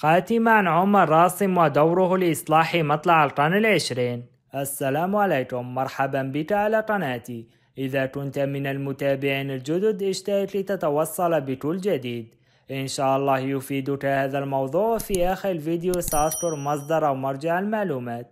خاتمة عن عمر راسم ودوره لإصلاح مطلع القرن العشرين السلام عليكم مرحبا بك على قناتي إذا كنت من المتابعين الجدد اشترك لتتوصل بكل جديد إن شاء الله يفيدك هذا الموضوع في آخر الفيديو سأذكر مصدر أو مرجع المعلومات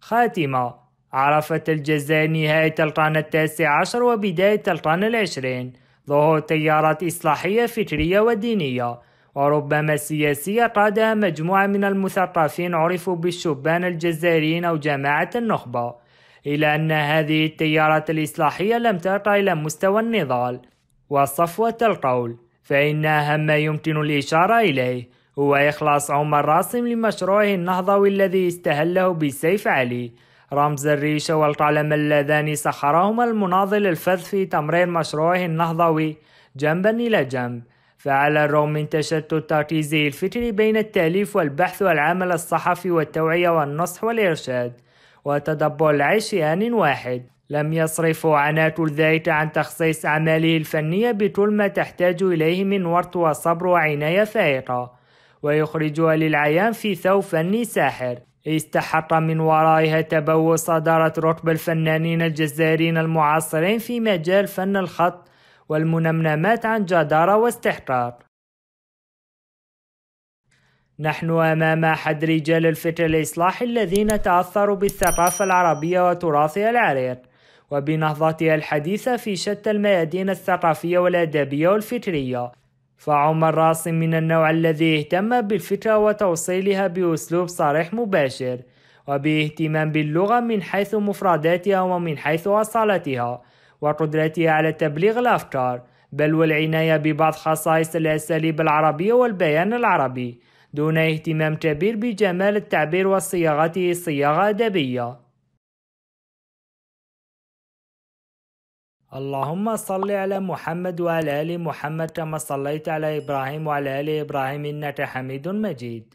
خاتمة عرفت الجزائر نهاية القرن التاسع عشر وبداية القرن العشرين ظهور تيارات إصلاحية فكرية ودينية وربما السياسية قادها مجموعة من المثقفين عرفوا بالشبان الجزائريين أو جماعة النخبة إلى أن هذه التيارات الإصلاحية لم ترقى إلى مستوى النضال وصفوة القول فإن أهم ما يمكن الإشارة إليه هو إخلاص عمر راسم لمشروعه النهضوي الذي استهله بسيف علي رمز الريشة والقلم اللذان سخرهما المناضل الفذ في تمرير مشروعه النهضوي جنبا إلى جنب فعلى الرغم من تشتت تركيزه الفكري بين التأليف والبحث والعمل الصحفي والتوعية والنصح والإرشاد وتدبر العيش في آن واحد لم يصرف عنات ذلك عن تخصيص أعماله الفنية بكل ما تحتاج إليه من ورط وصبر وعناية فائقة ويخرجها للعيان في ثوب فني ساحر استحق من ورائها تبوس صدارة رتب الفنانين الجزائريين المعاصرين في مجال فن الخط والمنمنمات عن جدارة واستحقار نحن أمام أحد رجال الفكر الإصلاحي الذين تأثروا بالثقافة العربية وتراثها العريق وبنهضتها الحديثة في شتى الميادين الثقافية والأدبية والفكرية فعمر راسم من النوع الذي اهتم بالفكرة وتوصيلها بأسلوب صريح مباشر وباهتمام باللغة من حيث مفرداتها ومن حيث أصالتها وقدرتها على تبليغ الأفكار بل والعناية ببعض خصائص الأساليب العربية والبيان العربي دون اهتمام كبير بجمال التعبير وصياغته صياغة أدبية اللهم صل على محمد وعلى آل محمد كما صليت على إبراهيم وعلى آل إبراهيم إنك حميد مجيد